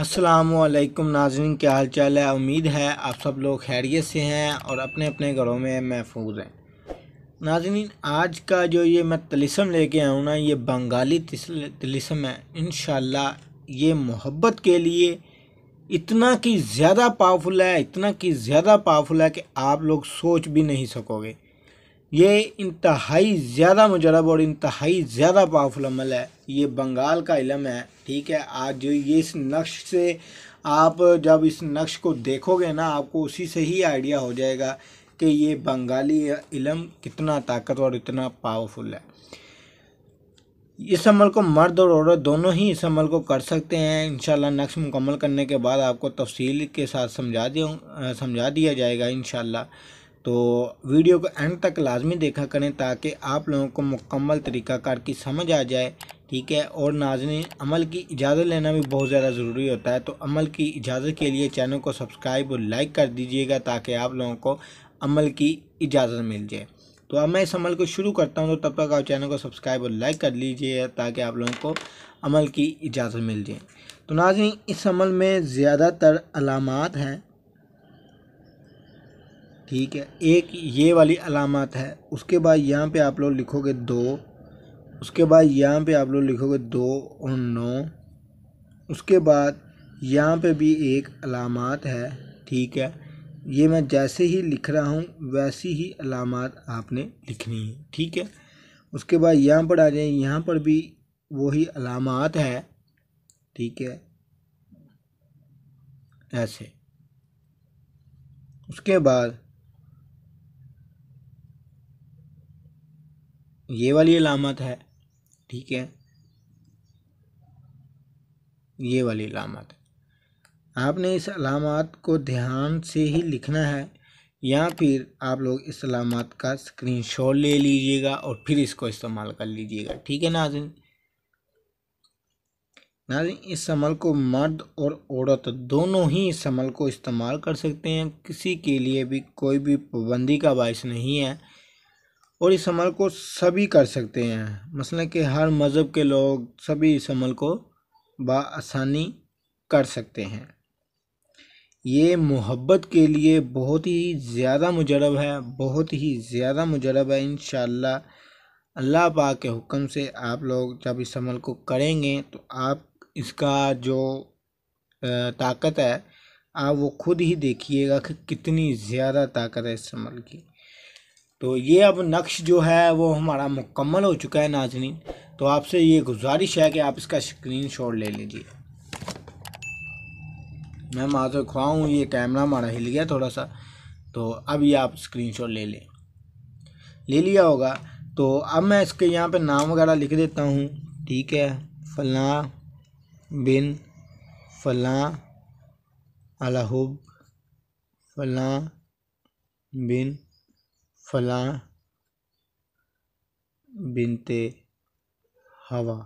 असलकम नाजरीन क्या हाल चाल है उम्मीद है आप सब लोग खैरियत से हैं और अपने अपने घरों में महफूज हैं नाजरीन आज का जो ये मैं तलिसम लेके आऊँ ना ये बंगाली तलिसम है इन ये मोहब्बत के लिए इतना कि ज़्यादा पावरफुल है इतना कि ज़्यादा पावरफुल है कि आप लोग सोच भी नहीं सकोगे ये इंतहाई ज़्यादा मुजरब और इंतहाई ज़्यादा पावरफुल अमल है ये बंगाल का इलम है ठीक है आज ये इस नक्श से आप जब इस नक्श को देखोगे ना आपको उसी से ही आइडिया हो जाएगा कि ये बंगाली इलम कितना ताकतवर इतना पावरफुल है इस अमल को मर्द और औरत दोनों ही इस अमल को कर सकते हैं इन नक्श मुकम्मल करने के बाद आपको तफसील के साथ समझा दिया समझा दिया जाएगा इन तो वीडियो को एंड तक लाजमी देखा करें ताकि आप लोगों को मुकम्मल तरीक़ाकार की समझ आ जाए ठीक है और नाजन अमल की इजाज़त लेना भी बहुत ज़्यादा ज़रूरी होता है तो अमल की इजाज़त के लिए चैनल को सब्सक्राइब और लाइक कर दीजिएगा ताकि आप लोगों को अमल की इजाज़त मिल जाए तो अब मैं इस अमल को शुरू करता हूँ तो तब तक आप चैनल को सब्सक्राइब और लाइक कर लीजिए ताकि आप लोगों को अमल की इजाज़त मिल जाए तो नाजन इस अमल में ज़्यादातर अलामत हैं ठीक है एक ये वाली अलामत है उसके बाद यहाँ पे आप लोग लिखोगे दो उसके बाद यहाँ पे आप लोग लिखोगे दो और नौ उसके बाद यहाँ पे भी एक अलामत है ठीक है ये मैं जैसे ही लिख रहा हूँ वैसी ही अलामत आपने लिखनी है ठीक है उसके बाद यहाँ पर आ जाए यहाँ पर भी वही अलामत है ठीक है ऐसे उसके बाद ये वाली अलामत है ठीक है ये वाली लामत आपने इस अलामत को ध्यान से ही लिखना है या फिर आप लोग इस अलामत का स्क्रीनशॉट ले लीजिएगा और फिर इसको इस्तेमाल कर लीजिएगा ठीक है नाजिन नाजिन इस अमल को मर्द और औरत दोनों ही इस अमल को इस्तेमाल कर सकते हैं किसी के लिए भी कोई भी पाबंदी का बायस नहीं है और इस अमल को सभी कर सकते हैं मसलन कि हर मज़हब के लोग सभी इस अमल को बसानी कर सकते हैं ये मोहब्बत के लिए बहुत ही ज़्यादा मुजरब है बहुत ही ज़्यादा मुजरब है इन अल्लाह पाक के हुक्म से आप लोग जब इस अमल को करेंगे तो आप इसका जो ताकत है आप वो खुद ही देखिएगा कि कितनी ज़्यादा ताकत है इस अमल की तो ये अब नक्श जो है वो हमारा मुकम्मल हो चुका है नाजरीन तो आपसे ये गुजारिश है कि आप इसका स्क्रीन शॉट ले लीजिए मैं माजो खुआऊँ ये कैमरा हमारा हिल गया थोड़ा सा तो अब ये आप स्क्रीन शॉट ले लें ले लिया होगा तो अब मैं इसके यहाँ पे नाम वगैरह लिख देता हूँ ठीक है फ़लाँ बिन फ़लाँ अलहब फ़लाँ बिन फला बिनते हवा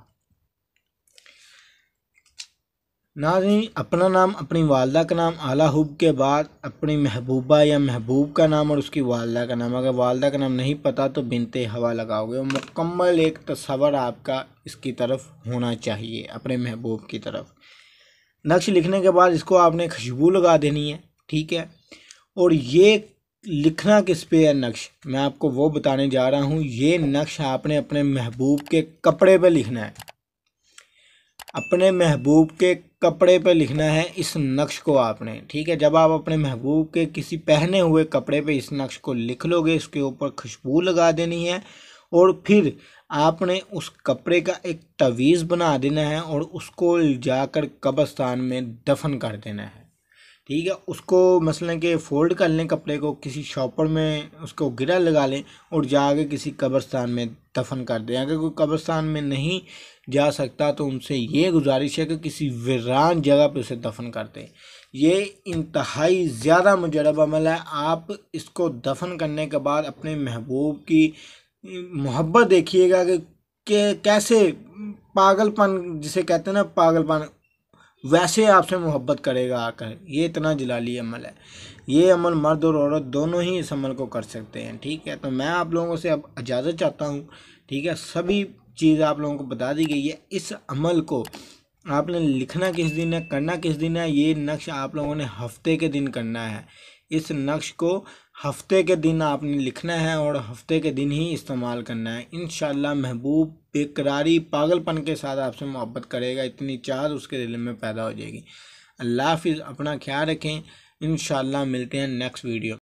नाजरीन अपना नाम अपनी वालदा का नाम आला हुब के बाद अपनी महबूबा या महबूब का नाम और उसकी वालदा का नाम अगर वालदा का नाम नहीं पता तो बिनते हवा लगाओगे और मुकम्मल एक तस्वर आपका इसकी तरफ होना चाहिए अपने महबूब की तरफ नक्श लिखने के बाद इसको आपने खुशबू लगा देनी है ठीक है और ये लिखना किस पे है नक्श मैं आपको वो बताने जा रहा हूँ ये नक्श आपने अपने महबूब के कपड़े पे लिखना है अपने महबूब के कपड़े पे लिखना है इस नक्श को आपने ठीक है जब आप अपने महबूब के किसी पहने हुए कपड़े पे इस नक्श को लिख लोगे इसके ऊपर खुशबू लगा देनी है और फिर आपने उस कपड़े का एक तवीज़ बना देना है और उसको जाकर कब्रस्तान में दफन कर देना है ठीक है उसको मसलन के फोल्ड कर लें कपड़े को किसी शॉपर में उसको गिरा लगा लें और जाके किसी कब्रस्तान में दफन कर दें अगर कोई कब्रस्तान में नहीं जा सकता तो उनसे ये गुजारिश है कि किसी वीरान जगह पे उसे दफन कर दें ये इंतहाई ज़्यादा मुजरब अमल है आप इसको दफन करने के बाद अपने महबूब की मोहब्बत देखिएगा कि कैसे पागलपन जिसे कहते हैं ना पागलपन वैसे आपसे मोहब्बत करेगा आकर ये इतना जलाली अमल है ये अमल मर्द और औरत दोनों ही इस अमल को कर सकते हैं ठीक है तो मैं आप लोगों से अब इजाज़त चाहता हूँ ठीक है सभी चीज़ आप लोगों को बता दी गई है इस अमल को आपने लिखना किस दिन है करना किस दिन है ये नक्श आप लोगों ने हफ्ते के दिन करना है इस नक्श को हफ्ते के दिन आपने लिखना है और हफ्ते के दिन ही इस्तेमाल करना है इन महबूब बेकरारी पागलपन के साथ आपसे मोहब्बत करेगा इतनी चाहत उसके दिल में पैदा हो जाएगी अल्लाह हाफिज़ अपना ख्याल रखें इन मिलते हैं नेक्स्ट वीडियो